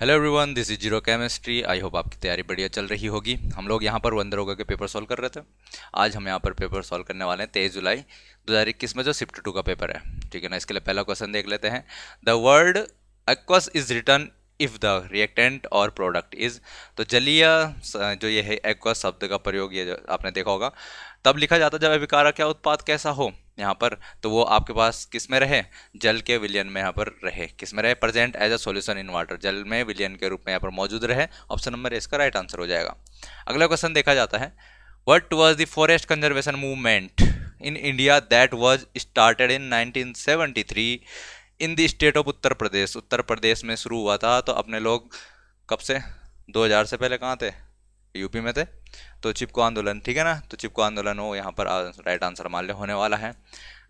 hello everyone this is zero chemistry I hope आपकी तैयारी बढ़िया चल रही होगी हम लोग यहाँ पर होगा के पेपर सॉल्व कर रहे थे आज हम यहाँ पर पेपर सॉल्व करने वाले हैं तेईस जुलाई दो हज़ार इक्कीस में जो शिफ्ट टू का पेपर है ठीक है ना इसके लिए पहला क्वेश्चन देख लेते हैं the word aqueous is written if the reactant और प्रोडक्ट इज़ तो जलीय जो ये है एक्वस शब्द का प्रयोग ये आपने देखा होगा तब लिखा जाता जब अभिकारक या उत्पाद कैसा हो यहाँ पर तो वो आपके पास किस में रहे जल के विलियन में यहाँ पर रहे किस में रहे present as a solution in water जल में विलियन के रूप में यहाँ पर मौजूद रहे ऑप्शन नंबर इसका राइट आंसर हो जाएगा अगला क्वेश्चन देखा जाता है what was the forest conservation movement in India that was started in nineteen in the state of Uttar Pradesh Uttar Pradesh में शुरू हुआ था तो अपने लोग कब से दो से पहले कहाँ थे यूपी में थे तो चिपको आंदोलन ठीक है ना तो चिपको आंदोलन हो यहाँ पर राइट आंसर मान होने वाला है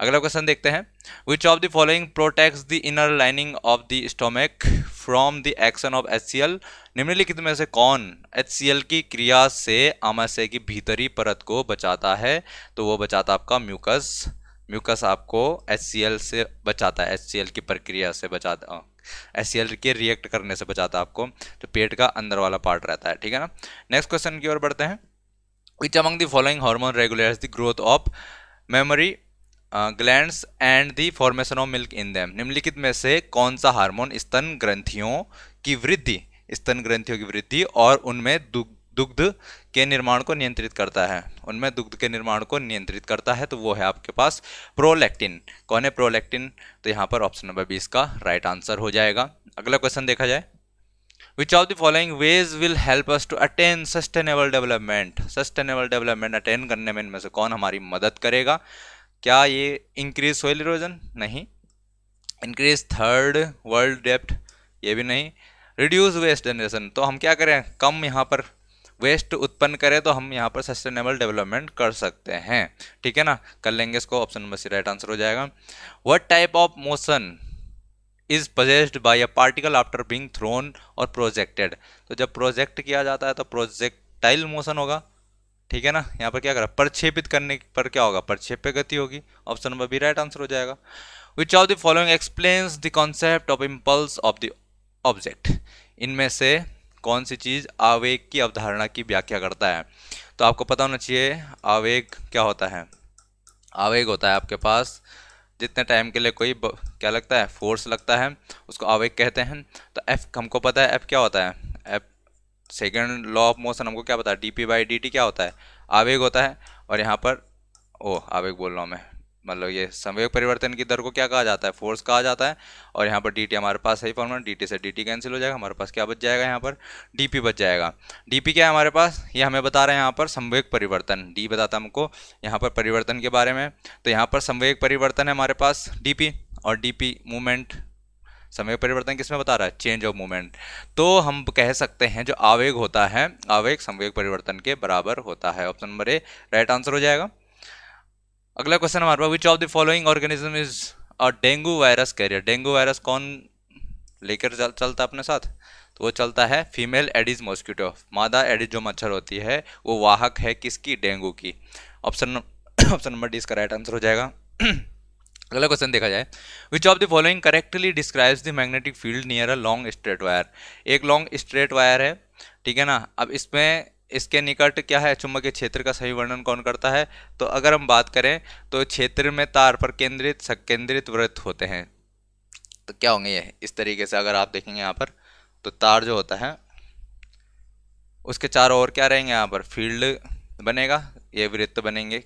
अगला क्वेश्चन देखते हैं which of the following protects the inner lining of the stomach from the action of H निम्नलिखित में से कौन एच की क्रिया से आमाशय की भीतरी परत को बचाता है तो वो बचाता आपका म्यूकस म्यूकस आपको एच से बचाता है एच की प्रक्रिया से बचाता एच के रिएक्ट करने से बचाता है आपको तो पेट का अंदर वाला पार्ट रहता है ठीक है ना नेक्स्ट क्वेश्चन की ओर बढ़ते हैं which among the following hormone regular the growth of memory glands and the formation of milk in them निम्नलिखित में से कौन सा हार्मोन स्तन ग्रंथियों की वृद्धि स्तन ग्रंथियों की वृद्धि और उनमें दुग्ध के निर्माण को नियंत्रित करता है उनमें दुग्ध के निर्माण को नियंत्रित करता है तो वो है आपके पास प्रोलैक्टिन कौन है प्रोलैक्टिन तो यहाँ पर ऑप्शन नंबर बीस का राइट आंसर हो जाएगा अगला क्वेश्चन देखा जाए which of the following ways will help us to attain sustainable development sustainable development attain करने में इनमें से कौन हमारी मदद करेगा क्या ये increase soil erosion नहीं increase third world depth ये भी नहीं reduce waste generation तो हम क्या करें कम यहाँ पर वेस्ट उत्पन्न करें तो हम यहाँ पर सस्टेनेबल डेवलपमेंट कर सकते हैं ठीक है ना कर लेंगे इसको option number C right answer हो जाएगा what type of motion is possessed by a particle after being thrown और प्रोजेक्टेड तो जब प्रोजेक्ट किया जाता है तो प्रोजेक्टाइल मोशन होगा ठीक है ना यहाँ पर क्या करा प्रक्षेपित करने पर क्या होगा परक्षेप्य गति होगी option number B right answer हो जाएगा which of the following explains the concept of impulse of the object इनमें से कौन सी चीज़ आवेग की अवधारणा की व्याख्या करता है तो आपको पता होना चाहिए आवेग क्या होता है आवेग होता है आपके पास जितने टाइम के लिए कोई क्या लगता है फोर्स लगता है उसको आवेग कहते हैं तो एफ हमको पता है एफ क्या होता है F second law of motion हमको क्या पता है D P by D T क्या होता है आवेग होता है और यहाँ पर ओ आवेग बोल रहा हूँ मैं मतलब ये संवेग परिवर्तन की दर को क्या कहा जाता है फोर्स कहा जाता है और यहाँ पर डी हमारे पास सही फॉर्मूला डी से डी कैंसिल हो जाएगा हमारे पास क्या बच जाएगा यहाँ पर डी बच जाएगा डी क्या है हमारे पास ये हमें बता रहे हैं यहाँ पर संवेग परिवर्तन डी बताता हमको यहाँ पर परिवर्तन के बारे में तो यहाँ पर संवेग परिवर्तन है हमारे पास डी और डी मूवमेंट समय परिवर्तन किसमें बता रहा है चेंज ऑफ मूवमेंट तो हम कह सकते हैं जो आवेग होता है आवेग संवेग परिवर्तन के बराबर होता है option number A right answer हो जाएगा अगला क्वेश्चन हमारे पास which of the following organism is a dengue virus carrier dengue virus कौन लेकर चलता अपने साथ तो वो चलता है फीमेल एडिज मॉस्किटो मादा एडिज जो मच्छर होती है वो वाहक है किसकी डेंगू की ऑप्शन ऑप्शन नंबर डी इसका राइट आंसर हो जाएगा अगला क्वेश्चन देखा जाए which of the following correctly describes the magnetic field near a long straight wire एक लॉन्ग स्ट्रेट वायर है ठीक है ना अब इसमें इसके निकट क्या है चुंबकीय क्षेत्र का सही वर्णन कौन करता है तो अगर हम बात करें तो क्षेत्र में तार पर केंद्रित संकेंद्रित वृत्त होते हैं तो क्या होंगे ये इस तरीके से अगर आप देखेंगे यहाँ पर तो तार जो होता है उसके चारों ओर क्या रहेंगे यहाँ पर फील्ड बनेगा ये वृत्त बनेंगे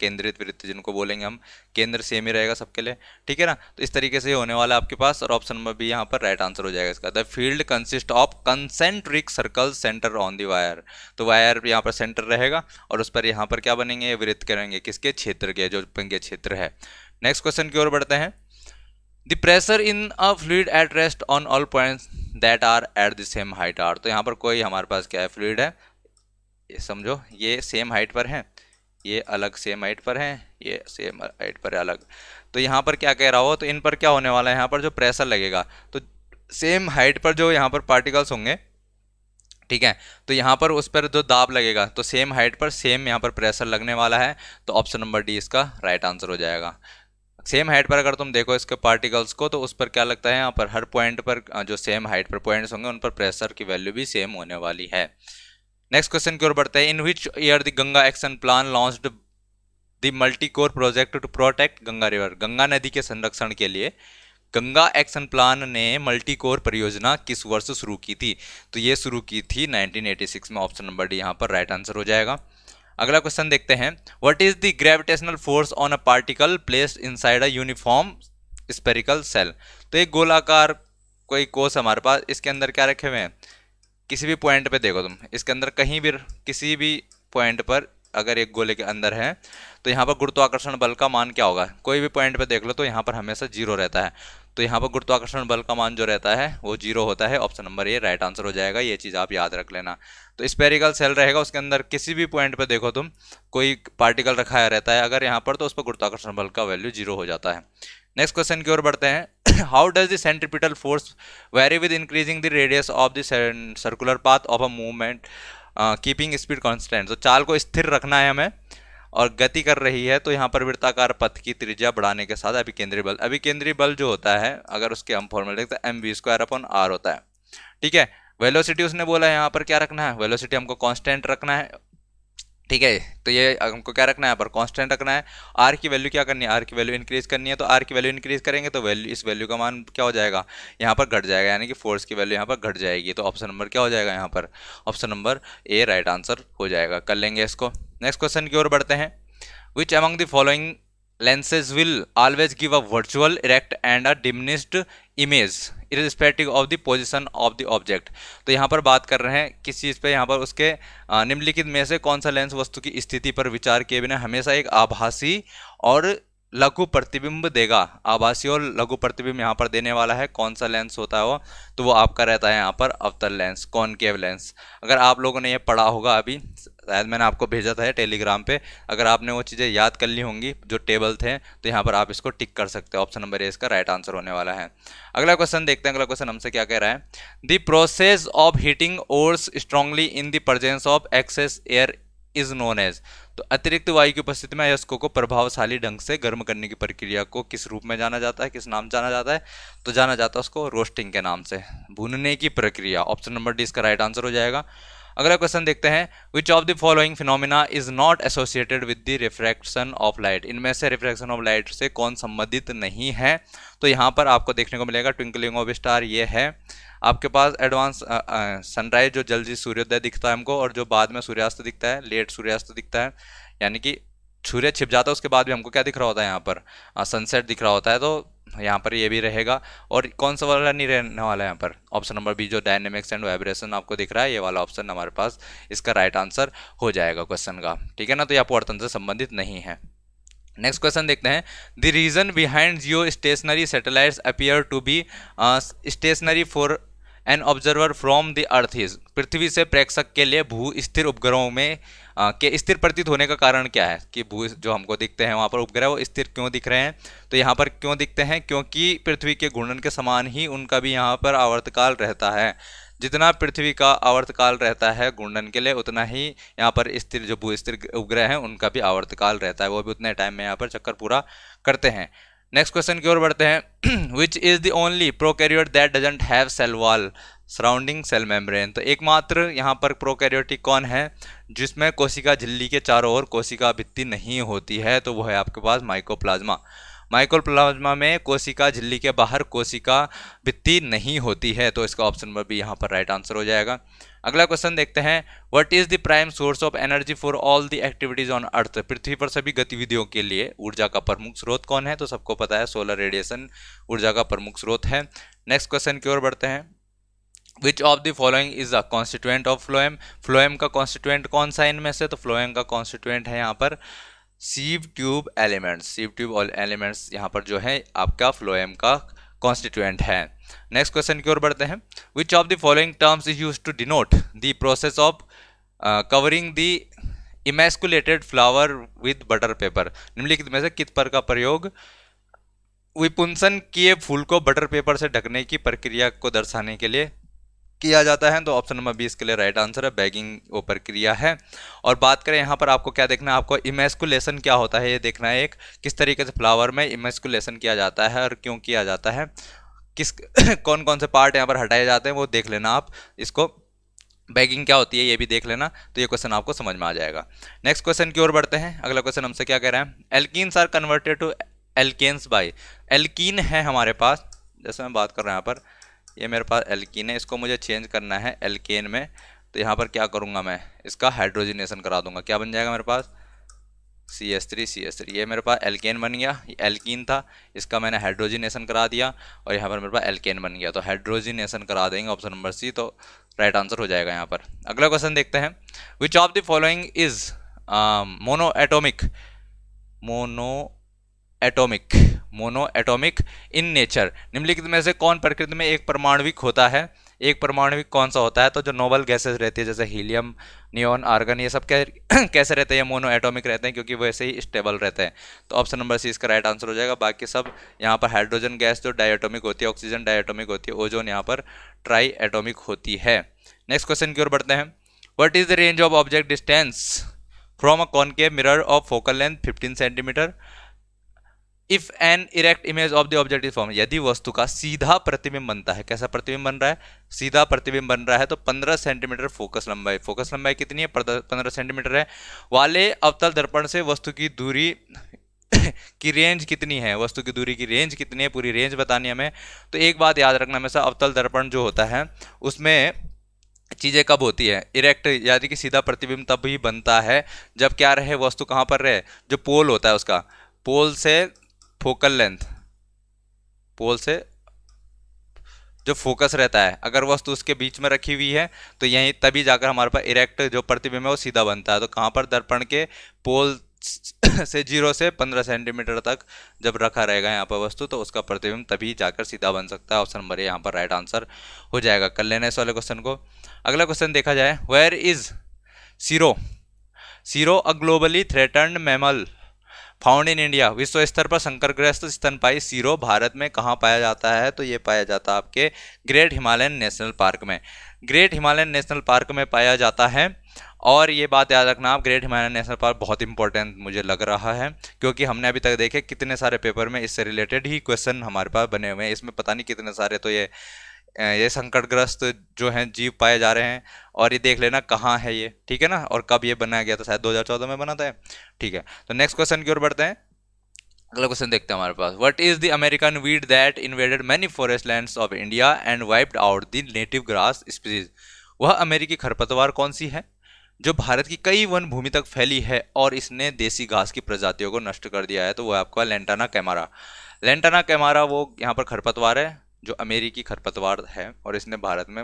केंद्रित वृत्त जिनको बोलेंगे हम केंद्र सेम ही रहेगा सबके लिए ठीक है ना तो इस तरीके से होने वाला आपके पास और ऑप्शन नंबर बी यहाँ पर राइट आंसर हो जाएगा इसका the field consist of concentric circle centre on the wire तो वायर यहाँ पर सेंटर रहेगा और उस पर यहाँ पर क्या बनेंगे वृत्त करेंगे किसके क्षेत्र के जो पंगे क्षेत्र है नेक्स्ट क्वेश्चन की ओर बढ़ते हैं the pressure in a fluid at rest on all points that are at the same height are तो यहाँ पर कोई हमारे पास क्या है फ्लूड है ये समझो ये सेम हाइट पर है ये अलग सेम हाइट पर हैं ये सेम हाइट पर है अलग तो यहाँ पर क्या कह रहा हो तो इन पर क्या होने वाला है यहाँ पर जो प्रेशर लगेगा तो सेम हाइट पर जो यहाँ पर पार्टिकल्स होंगे ठीक है तो यहाँ पर उस पर जो दाब लगेगा तो सेम हाइट पर सेम यहाँ पर प्रेशर लगने वाला है तो ऑप्शन नंबर डी इसका राइट आंसर हो जाएगा सेम हाइट पर अगर तुम देखो इसके पार्टिकल्स को तो उस पर क्या लगता है यहाँ पर हर पॉइंट पर जो सेम हाइट पर पॉइंट्स होंगे उन पर प्रेशर की वैल्यू भी सेम होने वाली है नेक्स्ट क्वेश्चन की ओर बढ़ते हैं in which year the Ganga action plan launch the multi core project to protect Ganga river Ganga नदी के संरक्षण के लिए गंगा एक्शन प्लान ने मल्टी कोर परियोजना किस वर्ष शुरू की थी तो ये शुरू की थी 1986 में ऑप्शन नंबर डी यहाँ पर राइट आंसर हो जाएगा अगला क्वेश्चन देखते हैं what is the gravitational force on a particle placed inside a uniform spherical shell तो एक गोलाकार कोई कोस हमारे पास इसके अंदर क्या रखे हुए हैं किसी भी पॉइंट पे देखो तुम इसके अंदर कहीं भी किसी भी पॉइंट पर अगर एक गोले के अंदर है तो यहाँ पर गुरुत्वाकर्षण बल का मान क्या होगा कोई भी पॉइंट पे देख लो तो यहाँ पर हमेशा जीरो रहता है तो यहाँ पर गुरुत्वाकर्षण बल का मान जो रहता है वो जीरो होता है ऑप्शन नंबर ये राइट आंसर हो जाएगा ये चीज़ आप याद रख लेना तो स्पेरिकल सेल रहेगा उसके अंदर किसी भी पॉइंट पर देखो तुम कोई पार्टिकल रखाया रहता है अगर यहाँ पर तो उस पर गुरुत्वाकर्षण बल का वैल्यू जीरो हो जाता है नेक्स्ट क्वेश्चन की ओर बढ़ते हैं how does the centripetal force vary with increasing the radius of the circular path of a movement keeping speed constant तो चाल को स्थिर रखना है हमें और गति कर रही है तो यहाँ पर वृत्ताकार पथ की त्रिज्या बढ़ाने के साथ अभिकेंद्रीय बल अभिकेंद्रीय बल जो होता है अगर उसके हम फॉर्मूला देखते हैं M V square upon R होता है ठीक है वेलोसिटी उसने बोला है यहाँ पर क्या रखना है वेलोसिटी हमको कांस्टेंट रखना है ठीक है तो ये हमको क्या रखना है पर कांस्टेंट रखना है आर की वैल्यू क्या करनी है आर की वैल्यू इंक्रीज करनी है तो आर की वैल्यू इंक्रीज करेंगे तो वैल्यू इस वैल्यू का मान क्या हो जाएगा यहाँ पर घट जाएगा यानी कि फोर्स की वैल्यू यहाँ पर घट जाएगी तो ऑप्शन नंबर क्या हो जाएगा यहाँ पर option number A right answer हो जाएगा कर लेंगे इसको नेक्स्ट क्वेश्चन की ओर बढ़ते हैं which among the following lenses will always give a virtual erect and a diminished image irrespective of the position of the object तो यहाँ पर बात कर रहे हैं किस चीज़ पे यहाँ पर उसके निम्नलिखित में से कौन सा लेंस वस्तु की स्थिति पर विचार किए बिना हमेशा एक आभासी और लघु प्रतिबिंब देगा आभासी और लघु प्रतिबिंब यहाँ पर देने वाला है कौन सा लेंस होता है वो तो वो आपका रहता है यहाँ पर अवतर लेंस कॉनकेव लेंस अगर आप लोगों ने ये पढ़ा होगा अभी शायद मैंने आपको भेजा था टेलीग्राम पे अगर आपने वो चीज़ें याद कर ली होंगी जो टेबल थे तो यहाँ पर आप इसको टिक कर सकते हो ऑप्शन नंबर ए इसका राइट आंसर होने वाला है अगला क्वेश्चन देखते हैं अगला क्वेश्चन हमसे क्या कह रहा है the process of heating ores strongly in the presence of excess air is known as तो अतिरिक्त वायु की उपस्थिति में अयस्कों को प्रभावशाली ढंग से गर्म करने की प्रक्रिया को किस रूप में जाना जाता है किस नाम जाना जाता है तो जाना जाता है उसको रोस्टिंग के नाम से भूनने की प्रक्रिया ऑप्शन नंबर डी इसका राइट आंसर हो जाएगा अगला क्वेश्चन देखते हैं which of the following phenomena is not associated with the refraction of light इनमें से रिफ्रैक्शन ऑफ लाइट से कौन संबंधित नहीं है तो यहाँ पर आपको देखने को मिलेगा ट्विंकलिंग ऑफ स्टार ये है आपके पास एडवांस सनराइज जो जल्दी सूर्योदय दिखता है हमको और जो बाद में सूर्यास्त दिखता है लेट सूर्यास्त दिखता है यानी कि सूर्य छिप जाता है उसके बाद भी हमको क्या दिख रहा होता है यहाँ पर सनसेट दिख रहा होता है तो यहाँ पर ये भी रहेगा और कौन सा वाला नहीं रहने वाला है यहाँ पर ऑप्शन नंबर बी जो डायनेमिक्स एंड वाइब्रेशन आपको दिख रहा है ये वाला ऑप्शन हमारे पास इसका राइट आंसर हो जाएगा क्वेश्चन का ठीक है ना तो ये अपवर्तन से संबंधित नहीं है नेक्स्ट क्वेश्चन देखते हैं the reason behind geo stationary satellite appear to be stationary for an observer from the earth is पृथ्वी से प्रेक्षक के लिए भू स्थिर उपग्रहों में के स्थिर प्रतीत होने का कारण क्या है कि भू जो हमको दिखते हैं वहाँ पर उपग्रह वो स्थिर क्यों दिख रहे हैं तो यहाँ पर क्यों दिखते हैं क्योंकि पृथ्वी के घूर्णन के समान ही उनका भी यहाँ पर आवर्तकाल रहता है जितना पृथ्वी का आवर्तकाल रहता है घूर्णन के लिए उतना ही यहाँ पर स्थिर जो भू स्थिर उपग्रह हैं उनका भी आवर्तकाल रहता है वो भी उतने टाइम में यहाँ पर चक्कर पूरा करते हैं नेक्स्ट क्वेश्चन की ओर बढ़ते हैं which is the only prokaryote that doesn't have cell wall surrounding cell membrane तो एकमात्र यहाँ पर प्रोकैरियोटिक कौन है जिसमें कोशिका झिल्ली के चारों ओर कोशिका भित्ति नहीं होती है तो वो है आपके पास माइकोप्लाज्मा प्लाज्मा में कोशिका झिल्ली के बाहर कोशिका भित्ति नहीं होती है तो इसका ऑप्शन नंबर भी यहाँ पर राइट आंसर हो जाएगा अगला क्वेश्चन देखते हैं what is the prime source of energy for all the activities on earth पृथ्वी पर सभी गतिविधियों के लिए ऊर्जा का प्रमुख स्रोत कौन है तो सबको पता है सोलर रेडिएशन ऊर्जा का प्रमुख स्रोत है नेक्स्ट क्वेश्चन की ओर बढ़ते हैं which of the following is a constituent of phloem phloem का कॉन्स्टिट्यूएंट कौन सा इनमें से तो फ्लोएम का कॉन्स्टिट्यूएंट है यहाँ पर sieve tube elements sieve tube elements यहाँ पर जो है आपका फ्लोएम का कॉन्स्टिट्यूएंट है नेक्स्ट क्वेश्चन की ओर बढ़ते हैं which of the following terms is use to denote the process of covering the emasculated flower with butter paper निम्नलिखित में से कित पर का प्रयोग विपुंसन किए फूल को बटर पेपर से ढकने की प्रक्रिया को दर्शाने के लिए किया जाता है तो ऑप्शन नंबर बीस के लिए राइट आंसर है बैगिंग वो प्रक्रिया है और बात करें यहाँ पर आपको क्या देखना है आपको इमेस्कुलेशन क्या होता है ये देखना है एक किस तरीके से फ्लावर में इमेस्कुलेशन किया जाता है और क्यों किया जाता है किस कौन कौन से पार्ट यहाँ पर हटाए जाते हैं वो देख लेना आप इसको बैगिंग क्या होती है ये भी देख लेना तो ये क्वेश्चन आपको समझ में आ जाएगा नेक्स्ट क्वेश्चन की ओर बढ़ते हैं अगला क्वेश्चन हमसे क्या कह रहे हैं alkynes are converted to alkanes by alkene है हमारे पास जैसे मैं बात कर रहा हूँ यहाँ पर ये मेरे पास एल्किन है इसको मुझे चेंज करना है एल्केन में तो यहाँ पर क्या करूँगा मैं इसका हाइड्रोजिनेशन करा दूंगा क्या बन जाएगा मेरे पास C S three C S three ये मेरे पास एल्केन बन गया ये एल्किन था इसका मैंने हाइड्रोजिनेशन करा दिया और यहाँ पर मेरे पास एल्केन बन गया तो हाइड्रोजिनेशन करा देंगे ऑप्शन नंबर सी तो राइट आंसर हो जाएगा यहाँ पर अगला क्वेश्चन देखते हैं which of the following is mono atomic mono atomic mono atomic in nature निम्नलिखित में से कौन प्रकृति में एक परमाणुविक होता है एक परमाणुविक कौन सा होता है तो जो नोबल गैसेस रहती है जैसे हीलियम नियोन आर्गन ये सब कैसे रहते हैं मोनो एटॉमिक रहते हैं क्योंकि ऐसे ही स्टेबल रहते हैं तो ऑप्शन नंबर सी इसका राइट आंसर हो जाएगा बाकी सब यहाँ पर हाइड्रोजन गैस जो डायटोमिक होती है ऑक्सीजन डायटोमिक होती है ओजोन यहाँ पर ट्राई एटोमिक होती है नेक्स्ट क्वेश्चन की ओर बढ़ते हैं what is the range of object distance from a concave mirror of focal length 15 centimetre if an erect image of the object is form यदि वस्तु का सीधा प्रतिबिंब बनता है कैसा प्रतिबिंब बन रहा है सीधा प्रतिबिंब बन रहा है तो 15 सेंटीमीटर फोकस लंबाई फोकस लंबाई कितनी है 15 सेंटीमीटर है वाले अवतल दर्पण से वस्तु की दूरी की रेंज कितनी है वस्तु की दूरी की रेंज कितनी है पूरी रेंज बतानी हमें तो एक बात याद रखना हमेशा अवतल दर्पण जो होता है उसमें चीज़ें कब होती है इरेक्ट यानी कि सीधा प्रतिबिंब तब ही बनता है जब क्या रहे वस्तु कहाँ पर रहे जो पोल होता है उसका पोल से फोकल लेंथ पोल से जो फोकस रहता है अगर वस्तु उसके बीच में रखी हुई है तो यहीं तभी जाकर हमारे पास इरेक्ट जो प्रतिबिंब है वो सीधा बनता है तो कहाँ पर दर्पण के पोल से जीरो से पंद्रह सेंटीमीटर तक जब रखा रहेगा यहाँ पर वस्तु तो उसका प्रतिबिंब तभी जाकर सीधा बन सकता है ऑप्शन नंबर ए यहाँ पर राइट आंसर हो जाएगा कर लेना इस वाले क्वेश्चन को अगला क्वेश्चन देखा जाए where is serow serow a globally threatened mammal found in India विश्व स्तर पर संकरग्रस्त स्तनपाई सीरो भारत में कहाँ पाया जाता है तो ये पाया जाता है आपके ग्रेट हिमालयन नेशनल पार्क में ग्रेट हिमालयन नेशनल पार्क में पाया जाता है और ये बात याद रखना आप ग्रेट हिमालयन नेशनल पार्क बहुत इंपॉर्टेंट मुझे लग रहा है क्योंकि हमने अभी तक देखे कितने सारे पेपर में इससे रिलेटेड ही क्वेश्चन हमारे पास बने हुए हैं इसमें पता नहीं कितने सारे तो ये ये संकटग्रस्त जो हैं जीव पाए जा रहे हैं और ये देख लेना कहाँ है ये ठीक है ना और कब ये बनाया गया था शायद 2014 में बना था ठीक है तो नेक्स्ट क्वेश्चन की ओर बढ़ते हैं अगला क्वेश्चन देखते हैं हमारे पास what is the American weed that invaded many forest lands of India and wiped out the native grass species वह अमेरिकी खरपतवार कौन सी है जो भारत की कई वन भूमि तक फैली है और इसने देसी घास की प्रजातियों को नष्ट कर दिया है तो वह आपका लेंटाना कैमारा लेंटाना कैमारा वो यहाँ पर खरपतवार है जो अमेरिकी खरपतवार है और इसने भारत में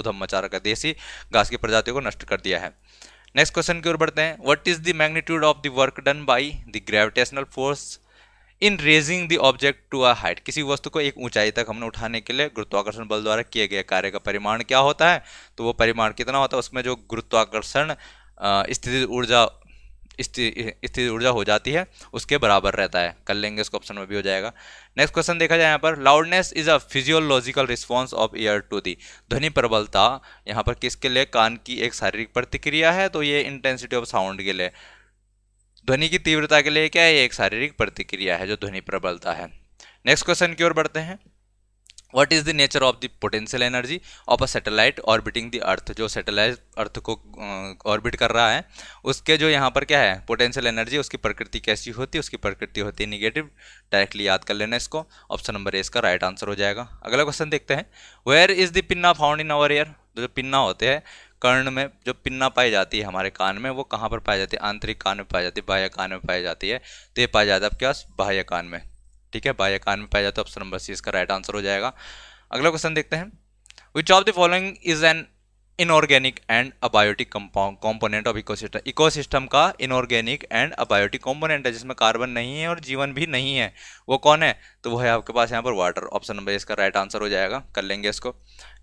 उधम मचा रखा देसी घास की प्रजातियों को नष्ट कर दिया है नेक्स्ट क्वेश्चन की ओर बढ़ते हैं what is the magnitude of the work done by the gravitational force in raising the object to a height किसी वस्तु को एक ऊंचाई तक हमने उठाने के लिए गुरुत्वाकर्षण बल द्वारा किए गए कार्य का परिमाण क्या होता है तो वो परिमाण कितना होता है उसमें जो गुरुत्वाकर्षण स्थिति ऊर्जा स्थिर ऊर्जा हो जाती है उसके बराबर रहता है कर लेंगे इसको ऑप्शन में भी हो जाएगा नेक्स्ट क्वेश्चन देखा जाए यहाँ पर loudness is a physiological response of ear to the ध्वनि प्रबलता यहाँ पर किसके लिए कान की एक शारीरिक प्रतिक्रिया है तो ये इंटेंसिटी ऑफ साउंड के लिए ध्वनि की तीव्रता के लिए क्या है ये एक शारीरिक प्रतिक्रिया है जो ध्वनि प्रबलता है नेक्स्ट क्वेश्चन की ओर बढ़ते हैं what is the nature of the potential energy of a satellite orbiting the earth जो सेटेलाइट अर्थ को ऑर्बिट कर रहा है उसके जो यहाँ पर क्या है पोटेंशियल एनर्जी उसकी प्रकृति कैसी होती है उसकी प्रकृति होती है निगेटिव डायरेक्टली याद कर लेना इसको ऑप्शन नंबर ए इसका राइट आंसर हो जाएगा अगला क्वेश्चन देखते हैं where is the pinna found in our ear जो पिन्ना होते हैं कर्ण में जो पिन्ना पाई जाती है हमारे कान में वो कहाँ पर पाई जाती है आंतरिक कान में पाई जाती है बाह्य कान में पाई जाती है तो ये पाया जाता है आपके पास बाह्य कान में ठीक है बाय अकान में पाया जाता है ऑप्शन नंबर सी इसका राइट आंसर हो जाएगा अगला क्वेश्चन देखते हैं which of the following is an inorganic and abiotic compound component of ecosystem ecosystem का इनऑर्गेनिक एंड अबायोटिक कॉम्पोनेंट है जिसमें कार्बन नहीं है और जीवन भी नहीं है वो कौन है तो वो है आपके पास यहाँ पर वाटर ऑप्शन नंबर इसका राइट आंसर हो जाएगा कर लेंगे इसको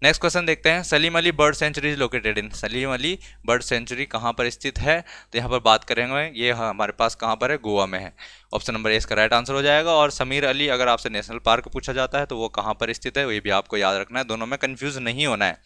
नेक्स्ट क्वेश्चन देखते हैं Salim Ali bird sanctuary is located in Salim Ali bird sanctuary कहाँ पर स्थित है तो यहाँ पर बात करेंगे ये हमारे पास कहाँ पर है गोवा में है ऑप्शन नंबर ए इसका राइट आंसर हो जाएगा और समीर अली अगर आपसे नेशनल पार्क पूछा जाता है तो वो कहाँ पर स्थित है ये भी आपको याद रखना है दोनों में कन्फ्यूज़ नहीं होना है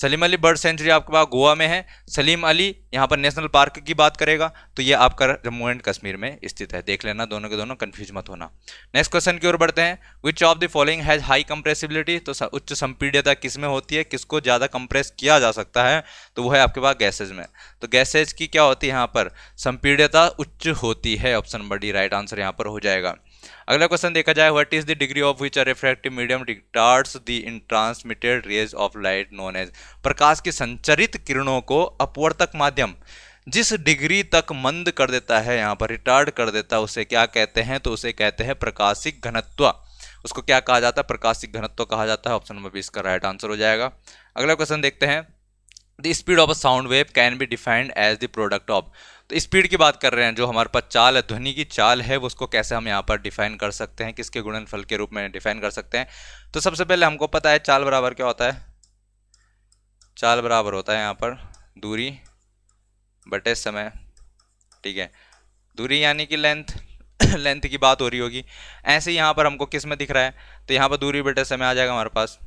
सलीम अली बर्ड सेंचुरी आपके पास गोवा में है सलीम अली यहाँ पर नेशनल पार्क की बात करेगा तो ये आपका जम्मू एंड कश्मीर में स्थित है देख लेना दोनों के दोनों कन्फ्यूज मत होना नेक्स्ट क्वेश्चन की ओर बढ़ते हैं which of the following has high compressibility तो उच्च संपीड्यता किस में होती है किसको ज़्यादा कंप्रेस किया जा सकता है तो वो है आपके पास गैसेज में तो गैसेज की क्या होती है यहाँ पर संपीड्यता उच्च होती है option number D right answer यहाँ पर हो जाएगा अगला क्वेश्चन देखा जाए what is the degree of which refractive medium deters the in transmitted rays of light known as प्रकाश की संचरित किरणों को अपवर्तक माध्यम जिस डिग्री तक मंद कर देता है यहाँ पर रिटार्ड कर देता है उसे क्या कहते हैं तो उसे कहते हैं प्रकाशिक घनत्व उसको क्या कहा जाता है प्रकाशिक घनत्व कहा जाता है ऑप्शन नंबर बीस का राइट आंसर हो जाएगा अगला क्वेश्चन देखते हैं the speed of a sound wave can be defined as the product of तो स्पीड की बात कर रहे हैं जो हमारे पास चाल है ध्वनि की चाल है उसको कैसे हम यहाँ पर डिफाइन कर सकते हैं किसके गुणनफल के रूप में डिफाइन कर सकते हैं तो सबसे पहले हमको पता है चाल बराबर क्या होता है चाल बराबर होता है यहाँ पर दूरी बटे समय ठीक है दूरी यानी कि लेंथ लेंथ की बात हो रही होगी ऐसे यहाँ पर हमको किस में दिख रहा है तो यहाँ पर दूरी बटे समय आ जाएगा हमारे पास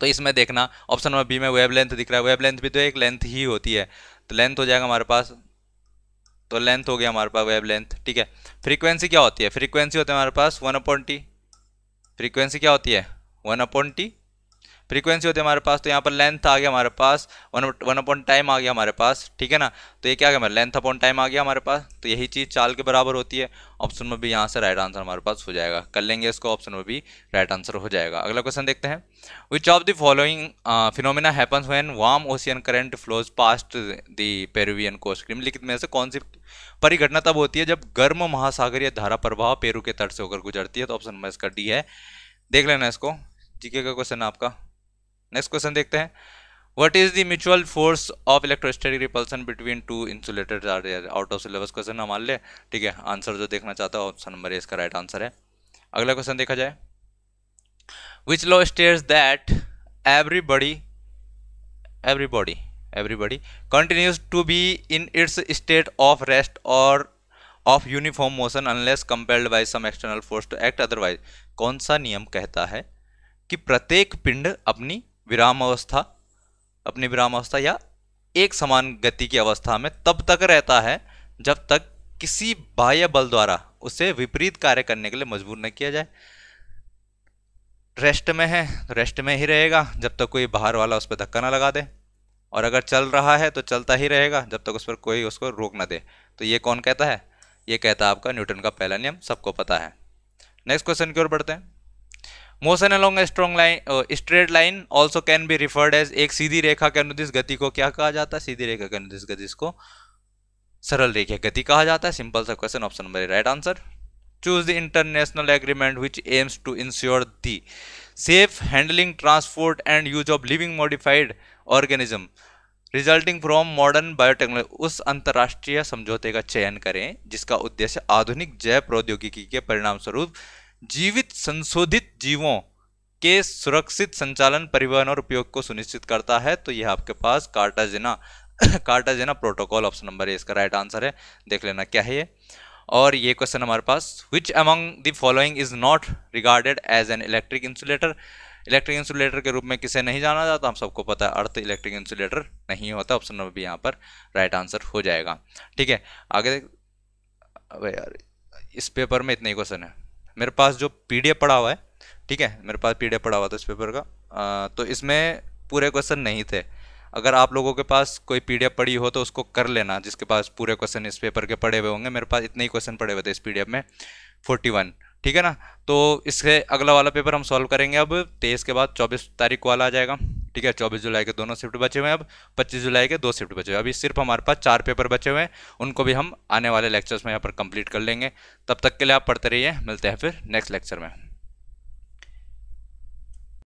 तो इसमें देखना ऑप्शन नंबर बी में वेब लेंथ दिख रहा है वेब लेंथ भी तो एक लेंथ ही होती है तो लेंथ हो जाएगा हमारे पास तो लेंथ हो गया हमारे पास वेब लेंथ ठीक है फ्रीक्वेंसी क्या होती है फ्रीक्वेंसी होती है हमारे पास वन अपॉइंट टी फ्रीक्वेंसी क्या होती है वन अपॉइंट टी फ्रीक्वेंसी होती है हमारे पास तो यहाँ पर लेंथ आ गया हमारे पास वन वन अपॉइंट टाइम आ गया हमारे पास ठीक है ना तो ये क्या गया लेंथ अपॉइंट टाइम आ गया हमारे पास तो यही चीज़ चाल के बराबर होती है ऑप्शन में भी यहाँ से राइट आंसर हमारे पास हो जाएगा कर लेंगे इसको ऑप्शन में भी राइट आंसर हो जाएगा अगला क्वेश्चन देखते हैं which of the following phenomena happens when warm ocean current flows past the Peruvian coast निम्नलिखित में से कौन सी परिघटना तब होती है जब गर्म महासागरीय धारा प्रभाव पेरू के तट से होकर गुजरती है तो ऑप्शन नंबर इसका डी है देख लेना इसको जीके का क्वेश्चन आपका नेक्स्ट क्वेश्चन देखते हैं what is the mutual force of electrostatic repulsion between two insulated out of syllabus question मान लें ठीक है आंसर जो देखना चाहता हूँ ऑप्शन नंबर इसका राइट आंसर है अगला क्वेश्चन देखा जाए which law states that everybody everybody everybody continues to be in its state of rest और of uniform motion unless compelled by some external force to act otherwise कौन सा नियम कहता है कि प्रत्येक पिंड अपनी विराम अवस्था अपनी विराम अवस्था या एक समान गति की अवस्था में तब तक रहता है जब तक किसी बाह्य बल द्वारा उसे विपरीत कार्य करने के लिए मजबूर न किया जाए रेस्ट में है रेस्ट में ही रहेगा जब तक कोई बाहर वाला उस पर धक्का ना लगा दे और अगर चल रहा है तो चलता ही रहेगा जब तक उस पर कोई उसको रोक ना दे तो ये कौन कहता है ये कहता है आपका न्यूटन का पहला नियम सबको पता है नेक्स्ट क्वेश्चन की ओर बढ़ते हैं motion along a strong line straight line also can be referred as एक सीधी रेखा के अनुदिश गति को क्या कहा जाता है सीधी रेखा के अनुदिश गति को सरल रेखा गति कहा जाता है सिंपल सा question option number right answer choose the international agreement which aims to ensure the safe handling transport and use of living modified organism resulting from modern biotechnology उस अंतर्राष्ट्रीय समझौते का चयन करें जिसका उद्देश्य आधुनिक जैव प्रौद्योगिकी के परिणाम स्वरूप जीवित संशोधित जीवों के सुरक्षित संचालन परिवहन और उपयोग को सुनिश्चित करता है तो यह आपके पास Cartagena Cartagena protocol option number A इसका राइट आंसर है देख लेना क्या है ये और ये क्वेश्चन हमारे पास which among the following is not regarded as an electric insulator electric insulator के रूप में किसे नहीं जाना जाता हम सबको पता है अर्थ इलेक्ट्रिक इंसुलेटर नहीं होता ऑप्शन नंबर भी यहाँ पर राइट आंसर हो जाएगा ठीक है आगे देख यार इस पेपर में इतने ही क्वेश्चन है मेरे पास जो पी पड़ा हुआ है ठीक है मेरे पास पी पड़ा हुआ था इस पेपर का आ, तो इसमें पूरे क्वेश्चन नहीं थे अगर आप लोगों के पास कोई पी पड़ी हो तो उसको कर लेना जिसके पास पूरे क्वेश्चन इस पेपर के पड़े हुए होंगे मेरे पास इतने ही क्वेश्चन पड़े हुए थे इस पी में फोर्टी वन ठीक है ना तो इसके अगला वाला पेपर हम सॉल्व करेंगे अब तेईस के बाद चौबीस तारीख को वाला आ जाएगा ठीक है चौबीस जुलाई के दोनों शिफ्ट बचे हुए हैं अब पच्चीस जुलाई के दो शिफ्ट बचे हुए अभी सिर्फ हमारे पास चार पेपर बचे हुए हैं उनको भी हम आने वाले लेक्चर्स में यहाँ पर कंप्लीट कर लेंगे तब तक के लिए आप पढ़ते रहिए मिलते हैं फिर नेक्स्ट लेक्चर में